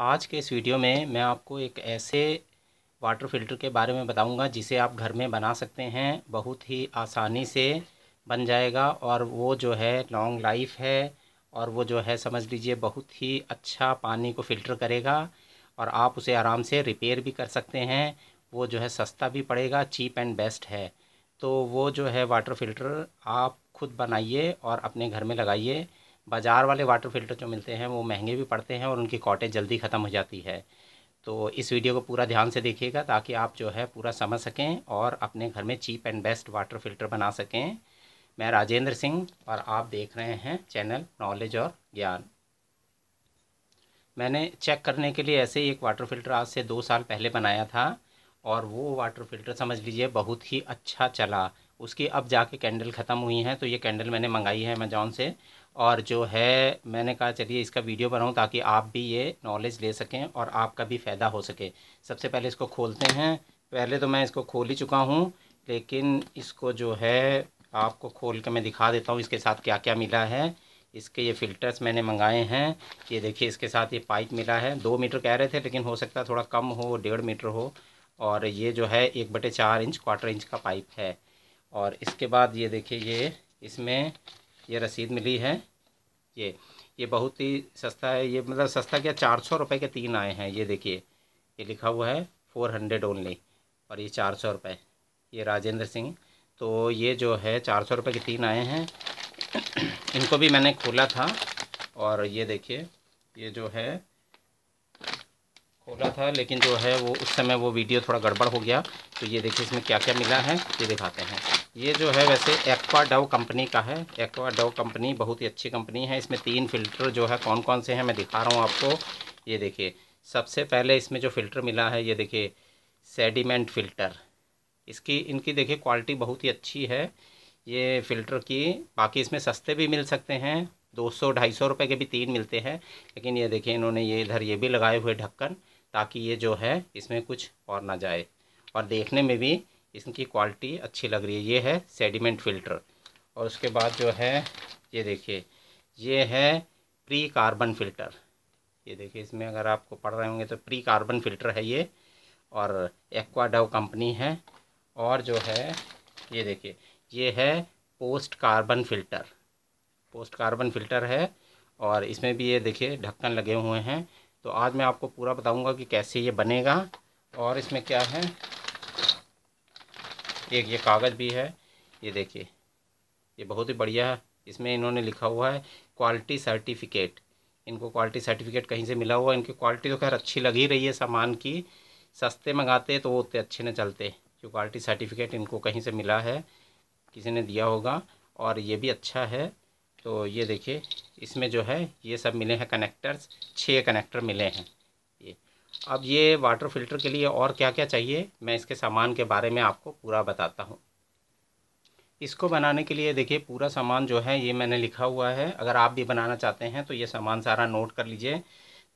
आज के इस वीडियो में मैं आपको एक ऐसे वाटर फिल्टर के बारे में बताऊंगा जिसे आप घर में बना सकते हैं बहुत ही आसानी से बन जाएगा और वो जो है लॉन्ग लाइफ है और वो जो है समझ लीजिए बहुत ही अच्छा पानी को फ़िल्टर करेगा और आप उसे आराम से रिपेयर भी कर सकते हैं वो जो है सस्ता भी पड़ेगा चीप एंड बेस्ट है तो वो जो है वाटर फ़िल्टर आप खुद बनाइए और अपने घर में लगाइए बाज़ार वाले वाटर फ़िल्टर जो मिलते हैं वो महंगे भी पड़ते हैं और उनकी कॉटेज जल्दी ख़त्म हो जाती है तो इस वीडियो को पूरा ध्यान से देखिएगा ताकि आप जो है पूरा समझ सकें और अपने घर में cheap and best water filter बना सकें मैं राजेंद्र सिंह और आप देख रहे हैं चैनल नॉलेज और ज्ञान मैंने चेक करने के लिए ऐसे ही एक वाटर फ़िल्टर आज से दो साल पहले बनाया था और वो वाटर फ़िल्टर समझ लीजिए बहुत ही अच्छा चला उसकी अब जाके कैंडल ख़त्म हुई हैं तो ये कैंडल मैंने मंगाई है अमेजोन से और जो है मैंने कहा चलिए इसका वीडियो बनाऊँ ताकि आप भी ये नॉलेज ले सकें और आपका भी फ़ायदा हो सके सबसे पहले इसको खोलते हैं पहले तो मैं इसको खोल ही चुका हूँ लेकिन इसको जो है आपको खोल के मैं दिखा देता हूँ इसके साथ क्या क्या मिला है इसके ये फ़िल्टर्स मैंने मंगाए हैं ये देखिए इसके साथ ये पाइप मिला है दो मीटर कह रहे थे लेकिन हो सकता है थोड़ा कम हो डेढ़ मीटर हो और ये जो है एक बटे चार इंच क्वार्टर इंच का पाइप है और इसके बाद ये देखिए ये इसमें ये रसीद मिली है ये ये बहुत ही सस्ता है ये मतलब सस्ता क्या चार सौ रुपये के तीन आए हैं ये देखिए ये लिखा हुआ है फोर हंड्रेड ओनली और ये चार सौ रुपये ये राजेंद्र सिंह तो ये जो है चार सौ रुपये के तीन आए हैं इनको भी मैंने खोला था और ये देखिए ये जो है खोला था लेकिन जो है वो उस समय वो वीडियो थोड़ा गड़बड़ हो गया तो ये देखिए इसमें क्या क्या मिला है ये दिखाते हैं ये जो है वैसे एक्वा डव कंपनी का है एक्वा डव कंपनी बहुत ही अच्छी कंपनी है इसमें तीन फिल्टर जो है कौन कौन से हैं मैं दिखा रहा हूँ आपको ये देखिए सबसे पहले इसमें जो फिल्टर मिला है ये देखिए सेडिमेंट फ़िल्टर इसकी इनकी देखिए क्वालिटी बहुत ही अच्छी है ये फ़िल्टर की बाकी इसमें सस्ते भी मिल सकते हैं दो सौ ढाई सौ रुपये के भी तीन मिलते हैं लेकिन ये देखिए इन्होंने ये इधर ये भी लगाए हुए ढक्कन ताकि ये जो है इसमें कुछ और ना जाए और देखने में भी इसकी क्वालिटी अच्छी लग रही है ये है सेडिमेंट फ़िल्टर और उसके बाद जो है ये देखिए ये है प्री कार्बन फ़िल्टर ये देखिए इसमें अगर आपको पढ़ रहे होंगे तो प्री कार्बन फ़िल्टर है ये और एक्वाडव कंपनी है और जो है ये देखिए ये है post carbon filter post carbon filter है और इसमें भी ये देखिए ढक्कन लगे हुए हैं तो आज मैं आपको पूरा बताऊंगा कि कैसे ये बनेगा और इसमें क्या है एक ये कागज़ भी है ये देखिए ये बहुत ही बढ़िया है इसमें इन्होंने लिखा हुआ है क्वालिटी सर्टिफिकेट इनको क्वालिटी सर्टिफिकेट कहीं से मिला हुआ इनकी क्वालिटी तो खैर अच्छी लग ही रही है सामान की सस्ते मंगाते तो वो उतने अच्छे न चलते जो क्वालिटी सर्टिफिकेट इनको कहीं से मिला है किसी ने दिया होगा और ये भी अच्छा है तो ये देखिए इसमें जो है ये सब मिले हैं कनेक्टर्स छः कनेक्टर मिले हैं ये अब ये वाटर फिल्टर के लिए और क्या क्या चाहिए मैं इसके सामान के बारे में आपको पूरा बताता हूँ इसको बनाने के लिए देखिए पूरा सामान जो है ये मैंने लिखा हुआ है अगर आप भी बनाना चाहते हैं तो ये सामान सारा नोट कर लीजिए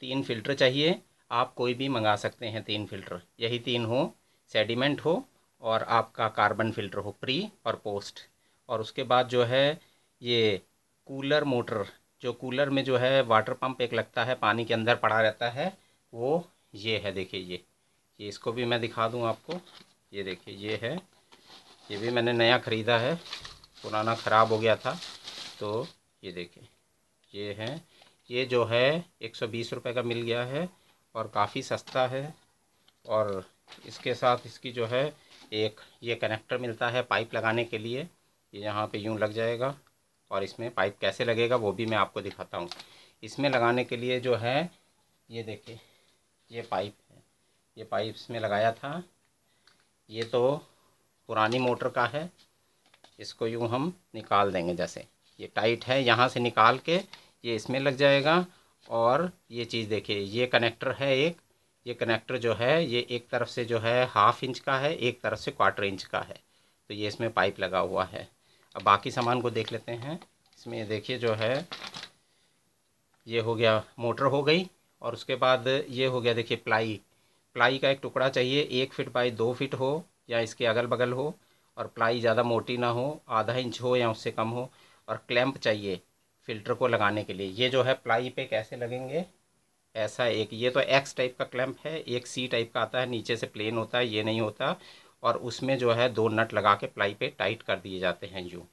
तीन फिल्टर चाहिए आप कोई भी मंगा सकते हैं तीन फिल्टर यही तीन हो सेडिमेंट हो और आपका कार्बन फिल्टर हो प्री और पोस्ट और उसके बाद जो है ये कूलर मोटर जो कूलर में जो है वाटर पंप एक लगता है पानी के अंदर पड़ा रहता है वो ये है देखिए ये ये इसको भी मैं दिखा दूँ आपको ये देखिए ये है ये भी मैंने नया ख़रीदा है पुराना ख़राब हो गया था तो ये देखिए ये है ये जो है एक सौ बीस रुपये का मिल गया है और काफ़ी सस्ता है और इसके साथ इसकी जो है एक ये कनेक्टर मिलता है पाइप लगाने के लिए ये यहाँ पे यूँ लग जाएगा और इसमें पाइप कैसे लगेगा वो भी मैं आपको दिखाता हूँ इसमें लगाने के लिए जो है ये देखिए ये पाइप है ये पाइप इसमें लगाया था ये तो पुरानी मोटर का है इसको यूँ हम निकाल देंगे जैसे ये टाइट है यहाँ से निकाल के ये इसमें लग जाएगा और ये चीज़ देखिए ये कनेक्टर है एक ये कनेक्टर जो है ये एक तरफ से जो है हाफ इंच का है एक तरफ से क्वार्टर इंच का है तो ये इसमें पाइप लगा हुआ है अब बाकी सामान को देख लेते हैं इसमें देखिए जो है ये हो गया मोटर हो गई और उसके बाद ये हो गया देखिए प्लाई प्लाई का एक टुकड़ा चाहिए एक फिट बाई दो फिट हो या इसके अगल बगल हो और प्लाई ज़्यादा मोटी ना हो आधा इंच हो या उससे कम हो और क्लैम्प चाहिए फ़िल्टर को लगाने के लिए ये जो है प्लाई पे कैसे लगेंगे ऐसा एक ये तो एक्स टाइप का क्लैम्प है एक सी टाइप का आता है नीचे से प्लेन होता है ये नहीं होता और उसमें जो है दो नट लगा के प्लाई पे टाइट कर दिए जाते हैं यूँ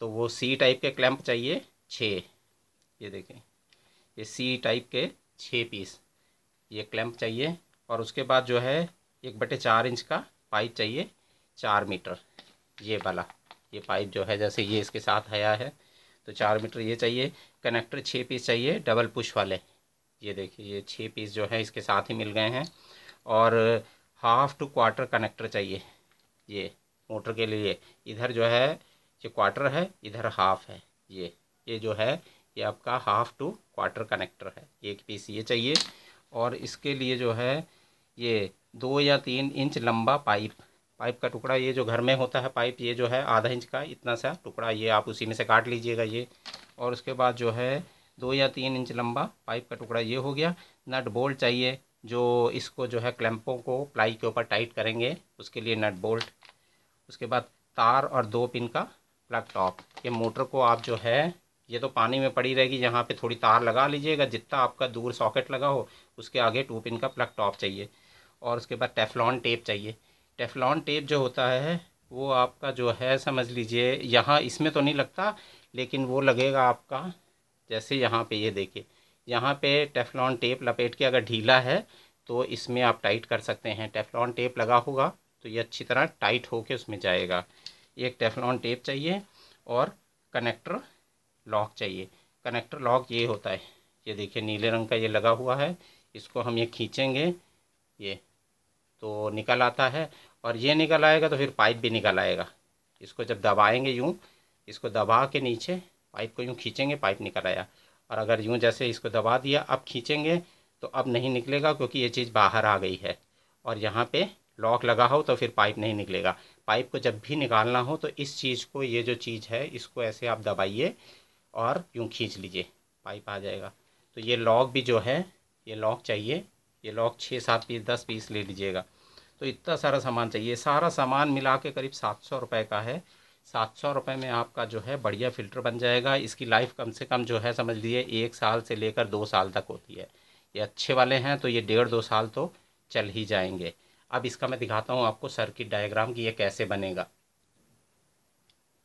तो वो सी टाइप के क्लैंप चाहिए छः ये देखें ये सी टाइप के छः पीस ये क्लैंप चाहिए और उसके बाद जो है एक बटे चार इंच का पाइप चाहिए चार मीटर ये वाला ये पाइप जो है जैसे ये इसके साथ आया है तो चार मीटर ये चाहिए कनेक्टर छः पीस चाहिए डबल पुश वाले ये देखिए ये छः पीस जो है इसके साथ ही मिल गए हैं और हाफ टू क्वार्टर कनेक्टर चाहिए ये मोटर के लिए इधर जो है ये क्वार्टर है इधर हाफ है ये ये जो है ये आपका हाफ टू क्वार्टर कनेक्टर है एक पीस ये चाहिए और इसके लिए जो है ये दो या तीन इंच लंबा पाइप पाइप का टुकड़ा ये जो घर में होता है पाइप ये जो है आधा इंच का इतना सा टुकड़ा ये आप उसी में से काट लीजिएगा ये और उसके बाद जो है दो या तीन इंच लंबा पाइप का टुकड़ा ये हो गया नट बोल्ट चाहिए जो इसको जो है क्लैम्पों को प्लाई के ऊपर टाइट करेंगे उसके लिए नट बोल्ट उसके बाद तार और दो पिन का प्लग टॉप ये मोटर को आप जो है ये तो पानी में पड़ी रहेगी यहाँ पे थोड़ी तार लगा लीजिएगा जितना आपका दूर सॉकेट लगा हो उसके आगे टू पिन का प्लग टॉप चाहिए और उसके बाद टेफलॉन टेप चाहिए टेफलॉन टेप जो होता है वो आपका जो है समझ लीजिए यहाँ इसमें तो नहीं लगता लेकिन वो लगेगा आपका जैसे यहाँ पे ये देखिए यहाँ पे टेफलॉन टेप लपेट के अगर ढीला है तो इसमें आप टाइट कर सकते हैं टेफलॉन टेप लगा होगा तो ये अच्छी तरह टाइट होके उसमें जाएगा एक टेफलॉन टेप चाहिए और कनेक्टर लॉक चाहिए कनेक्टर लॉक ये होता है ये देखिए नीले रंग का ये लगा हुआ है इसको हम ये खींचेंगे ये तो निकल आता है और ये निकल आएगा तो फिर पाइप भी निकल आएगा इसको जब दबाएंगे यूँ इसको दबा के नीचे पाइप को यूँ खींचेंगे पाइप निकल आया और अगर यूँ जैसे इसको दबा दिया अब खींचेंगे तो अब नहीं निकलेगा क्योंकि ये चीज़ बाहर आ गई है और यहाँ पे लॉक लगा हो तो फिर पाइप नहीं निकलेगा पाइप को जब भी निकालना हो तो इस चीज़ को ये जो चीज़ है इसको ऐसे आप दबाइए और यूँ खींच लीजिए पाइप आ जाएगा तो ये लॉक भी जो है ये लॉक चाहिए ये लॉक छः सात पीस दस पीस ले लीजिएगा तो इतना सारा सामान चाहिए सारा सामान मिला के करीब सात सौ रुपये का है सात सौ रुपये में आपका जो है बढ़िया फ़िल्टर बन जाएगा इसकी लाइफ कम से कम जो है समझ लीजिए एक साल से लेकर दो साल तक होती है ये अच्छे वाले हैं तो ये डेढ़ दो साल तो चल ही जाएंगे अब इसका मैं दिखाता हूँ आपको सर्किट डायग्राम कि ये कैसे बनेगा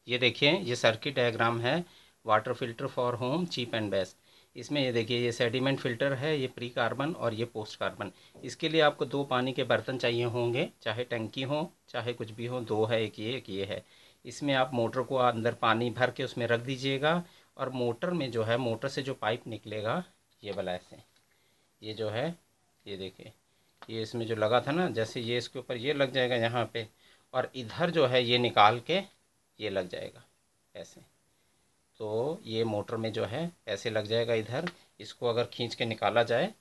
ये देखिए ये सर्किट डायग्राम है water filter for home cheap and best इसमें ये देखिए ये सेडिमेंट फ़िल्टर है ये प्री कार्बन और ये पोस्ट कार्बन इसके लिए आपको दो पानी के बर्तन चाहिए होंगे चाहे टंकी हो चाहे कुछ भी हो दो है एक ये एक ये है इसमें आप मोटर को अंदर पानी भर के उसमें रख दीजिएगा और मोटर में जो है मोटर से जो पाइप निकलेगा ये वाला ऐसे ये जो है ये देखिए ये इसमें जो लगा था ना जैसे ये इसके ऊपर ये लग जाएगा यहाँ पे और इधर जो है ये निकाल के ये लग जाएगा ऐसे तो ये मोटर में जो है ऐसे लग जाएगा इधर इसको अगर खींच के निकाला जाए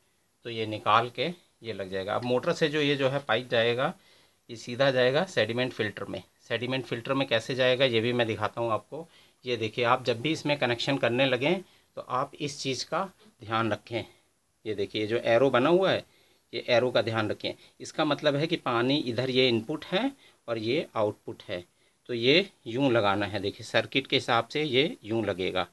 तो ये निकाल के ये लग जाएगा अब मोटर से जो ये जो है पाइप जाएगा ये सीधा जाएगा सेडिमेंट फिल्टर में सेडिमेंट फिल्टर में कैसे जाएगा ये भी मैं दिखाता हूँ आपको ये देखिए आप जब भी इसमें कनेक्शन करने लगें तो आप इस चीज़ का ध्यान रखें ये देखिए जो एरो बना हुआ है ये एरो का ध्यान रखें इसका मतलब है कि पानी इधर ये इनपुट है और ये आउटपुट है तो ये यूँ लगाना है देखिए सर्किट के हिसाब से ये यूँ लगेगा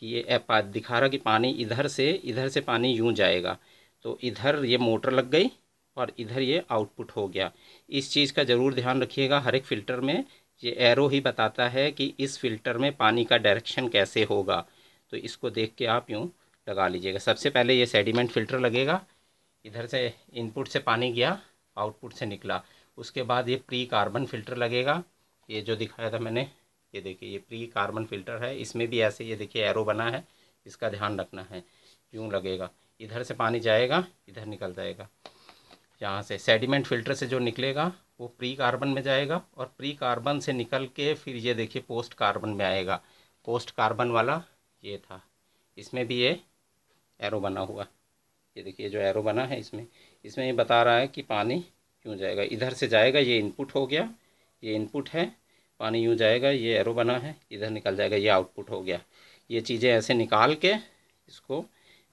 कि ये दिखा रहा कि पानी इधर से इधर से पानी यूँ जाएगा तो इधर ये मोटर लग गई और इधर ये आउटपुट हो गया इस चीज़ का ज़रूर ध्यान रखिएगा हर एक फ़िल्टर में ये एरो ही बताता है कि इस फ़िल्टर में पानी का डायरेक्शन कैसे होगा तो इसको देख के आप यूँ लगा लीजिएगा सबसे पहले ये सेडिमेंट फ़िल्टर लगेगा इधर से इनपुट से पानी गया आउटपुट से निकला उसके बाद ये प्री कार्बन फ़िल्टर लगेगा ये जो दिखाया था मैंने ये देखिए ये प्री कार्बन फ़िल्टर है इसमें भी ऐसे ये देखिए एरो बना है इसका ध्यान रखना है यूँ लगेगा इधर से पानी जाएगा इधर निकल जाएगा यहाँ से सेडिमेंट फिल्टर से जो निकलेगा वो प्री कार्बन में जाएगा और प्री कार्बन से निकल के फिर ये देखिए पोस्ट कार्बन में आएगा पोस्ट कार्बन वाला ये था इसमें भी ये एरो बना हुआ ये देखिए जो एरो बना है इसमें इसमें ये बता रहा है कि पानी यूँ जाएगा इधर से जाएगा ये इनपुट हो गया ये इनपुट है पानी यूँ जाएगा ये एरो बना है इधर निकल जाएगा ये आउटपुट हो गया ये चीज़ें ऐसे निकाल के इसको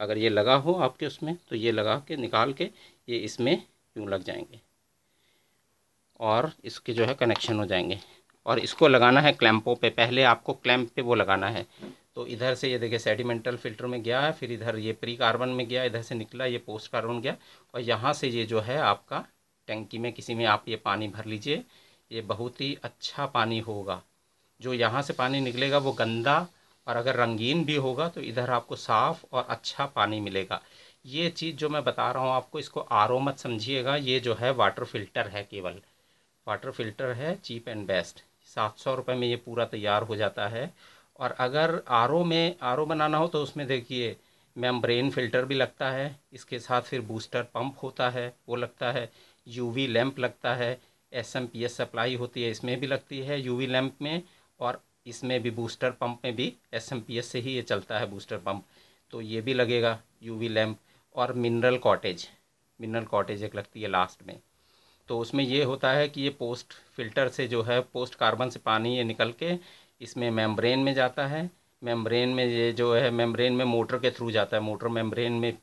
अगर ये लगा हो आपके उसमें तो ये लगा के निकाल के ये इसमें यूँ लग जाएंगे और इसके जो है कनेक्शन हो जाएंगे और इसको लगाना है क्लैम्पों पे पहले आपको क्लैम्प पे वो लगाना है तो इधर से ये देखिए सेडिमेंटल फिल्टर में गया है फिर इधर ये प्री कार्बन में गया इधर से निकला ये पोस्ट कार्बन गया और यहाँ से ये जो है आपका टंकी में किसी में आप ये पानी भर लीजिए ये बहुत ही अच्छा पानी होगा जो यहाँ से पानी निकलेगा वो गंदा और अगर रंगीन भी होगा तो इधर आपको साफ़ और अच्छा पानी मिलेगा ये चीज़ जो मैं बता रहा हूँ आपको इसको आर मत समझिएगा ये जो है वाटर फ़िल्टर है केवल वाटर फ़िल्टर है चीप एंड बेस्ट सात सौ रुपये में ये पूरा तैयार हो जाता है और अगर आर में आर बनाना हो तो उसमें देखिए मैम फ़िल्टर भी लगता है इसके साथ फिर बूस्टर पम्प होता है वो लगता है यू लैंप लगता है S M P S supply होती है इसमें भी लगती है वी लैंप में और इसमें भी बूस्टर पंप में भी एस एम पी एस से ही ये चलता है बूस्टर पंप तो ये भी लगेगा यूवी लैंप और मिनरल कॉटेज मिनरल कॉटेज एक लगती है लास्ट में तो उसमें ये होता है कि ये पोस्ट फिल्टर से जो है पोस्ट कार्बन से पानी ये निकल के इसमें मेम्ब्रेन में जाता है मेम्ब्रेन में ये जो है मेम्ब्रेन में मोटर के थ्रू जाता है मोटर मेम्ब्रेन में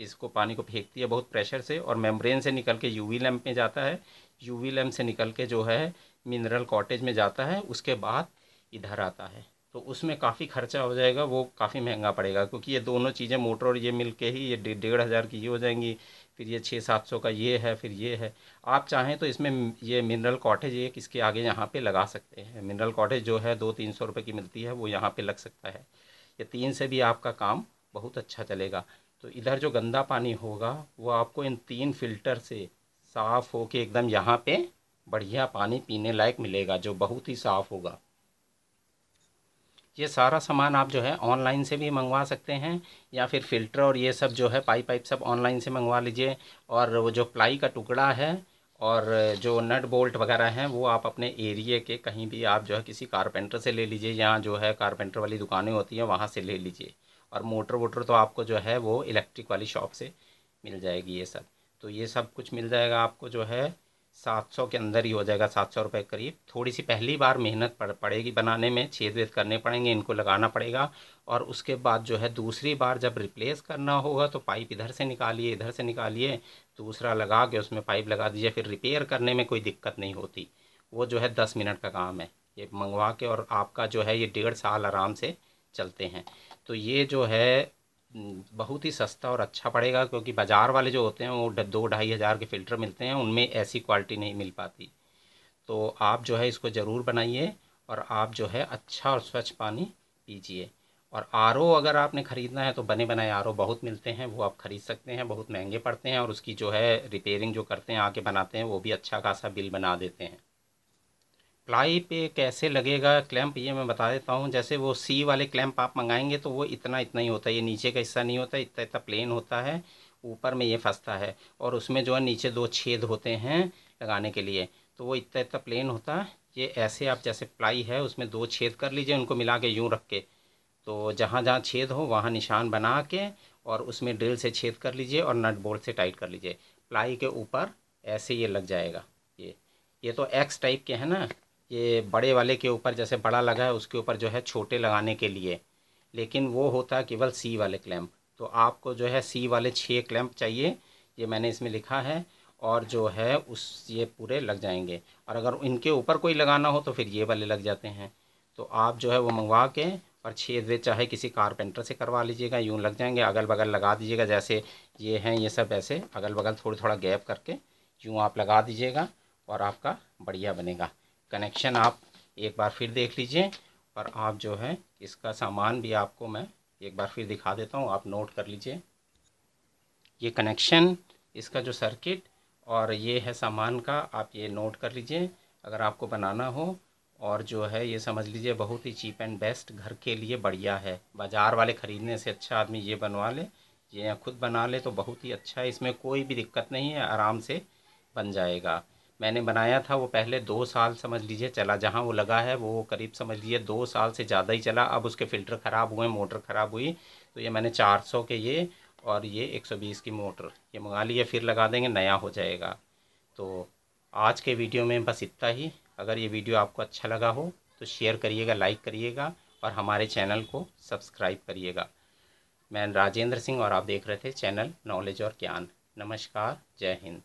इसको पानी को फेंकती है बहुत प्रेशर से और मेम्ब्रेन से निकल के यूवी लैम्प में जाता है यूवी लैम्प से निकल के जो है मिनरल कॉटेज में जाता है उसके बाद इधर आता है तो उसमें काफ़ी खर्चा हो जाएगा वो काफ़ी महंगा पड़ेगा क्योंकि ये दोनों चीज़ें मोटर और ये मिल के ही ये डेढ़ हज़ार की ये हो जाएंगी फिर ये छः सात सौ का ये है फिर ये है आप चाहें तो इसमें ये मिनरल कॉटेज एक इसके आगे यहाँ पे लगा सकते हैं मिनरल कॉटेज जो है दो तीन सौ रुपये की मिलती है वो यहाँ पे लग सकता है ये तीन से भी आपका काम बहुत अच्छा चलेगा तो इधर जो गंदा पानी होगा वो आपको इन तीन फिल्टर से साफ़ होके एकदम यहाँ पर बढ़िया पानी पीने लायक मिलेगा जो बहुत ही साफ़ होगा ये सारा सामान आप जो है ऑनलाइन से भी मंगवा सकते हैं या फिर फ़िल्टर और ये सब जो है पाइप वाइप सब ऑनलाइन से मंगवा लीजिए और वो जो प्लाई का टुकड़ा है और जो नट बोल्ट वगैरह हैं वो आप अपने एरिए के कहीं भी आप जो है किसी कारपेंटर से ले लीजिए या जो है कारपेंटर वाली दुकानें होती हैं वहाँ से ले लीजिए और मोटर वोटर तो आपको जो है वो इलेक्ट्रिक वाली शॉप से मिल जाएगी ये सब तो ये सब कुछ मिल जाएगा आपको जो है सात सौ के अंदर ही हो जाएगा सात सौ रुपये करीब थोड़ी सी पहली बार मेहनत पड़ पड़ेगी बनाने में छेद वेद करने पड़ेंगे इनको लगाना पड़ेगा और उसके बाद जो है दूसरी बार जब रिप्लेस करना होगा तो पाइप इधर से निकालिए इधर से निकालिए दूसरा लगा के उसमें पाइप लगा दीजिए फिर रिपेयर करने में कोई दिक्कत नहीं होती वो जो है दस मिनट का काम है ये मंगवा के और आपका जो है ये डेढ़ साल आराम से चलते हैं तो ये जो है बहुत ही सस्ता और अच्छा पड़ेगा क्योंकि बाज़ार वाले जो होते हैं वो दो ढाई हज़ार के फ़िल्टर मिलते हैं उनमें ऐसी क्वालिटी नहीं मिल पाती तो आप जो है इसको ज़रूर बनाइए और आप जो है अच्छा और स्वच्छ पानी पीजिए और आर अगर आपने ख़रीदना है तो बने बनाए आर बहुत मिलते हैं वो आप ख़रीद सकते हैं बहुत महंगे पड़ते हैं और उसकी जो है रिपेयरिंग जो करते हैं आके बनाते हैं वो भी अच्छा खासा बिल बना देते हैं प्लाई पे कैसे लगेगा क्लैम्प ये मैं बता देता हूँ जैसे वो सी वाले क्लैम्प आप मंगाएंगे तो वो इतना इतना ही होता है ये नीचे का हिस्सा नहीं होता इतना इतना प्लेन होता है ऊपर में ये फंसता है और उसमें जो है नीचे दो छेद होते हैं लगाने के लिए तो वो इतना इतना प्लेन होता है ये ऐसे आप जैसे प्लाई है उसमें दो छेद कर लीजिए उनको मिला के यूँ रख के तो जहाँ जहाँ छेद हो वहाँ निशान बना के और उसमें ड्रिल से छेद कर लीजिए और नट बोल्ट से टाइट कर लीजिए प्लाई के ऊपर ऐसे ये लग जाएगा ये ये तो एक्स टाइप के हैं ना ये बड़े वाले के ऊपर जैसे बड़ा लगा है उसके ऊपर जो है छोटे लगाने के लिए लेकिन वो होता है केवल सी वाले क्लैम्प तो आपको जो है सी वाले छः क्लैंप चाहिए ये मैंने इसमें लिखा है और जो है उस ये पूरे लग जाएंगे और अगर इनके ऊपर कोई लगाना हो तो फिर ये वाले लग जाते हैं तो आप जो है वो मंगवा के और छेद वे चाहे किसी कारपेंटर से करवा लीजिएगा यूँ लग जाएंगे अगल बगल लगा दीजिएगा जैसे ये हैं ये सब ऐसे अगल बगल थोड़ा थोड़ा गैप करके यूँ आप लगा दीजिएगा और आपका बढ़िया बनेगा कनेक्शन आप एक बार फिर देख लीजिए और आप जो है इसका सामान भी आपको मैं एक बार फिर दिखा देता हूँ आप नोट कर लीजिए ये कनेक्शन इसका जो सर्किट और ये है सामान का आप ये नोट कर लीजिए अगर आपको बनाना हो और जो है ये समझ लीजिए बहुत ही चीप एंड बेस्ट घर के लिए बढ़िया है बाज़ार वाले ख़रीदने से अच्छा आदमी ये बनवा ले ये खुद बना ले तो बहुत ही अच्छा है इसमें कोई भी दिक्कत नहीं है आराम से बन जाएगा मैंने बनाया था वो पहले दो साल समझ लीजिए चला जहाँ वो लगा है वो करीब समझ लीजिए दो साल से ज़्यादा ही चला अब उसके फ़िल्टर ख़राब हुए मोटर ख़राब हुई तो ये मैंने चार सौ के ये और ये एक सौ बीस की मोटर ये मंगा लिए फिर लगा देंगे नया हो जाएगा तो आज के वीडियो में बस इतना ही अगर ये वीडियो आपको अच्छा लगा हो तो शेयर करिएगा लाइक करिएगा और हमारे चैनल को सब्सक्राइब करिएगा मैं राजेंद्र सिंह और आप देख रहे थे चैनल नॉलेज और ज्ञान नमस्कार जय हिंद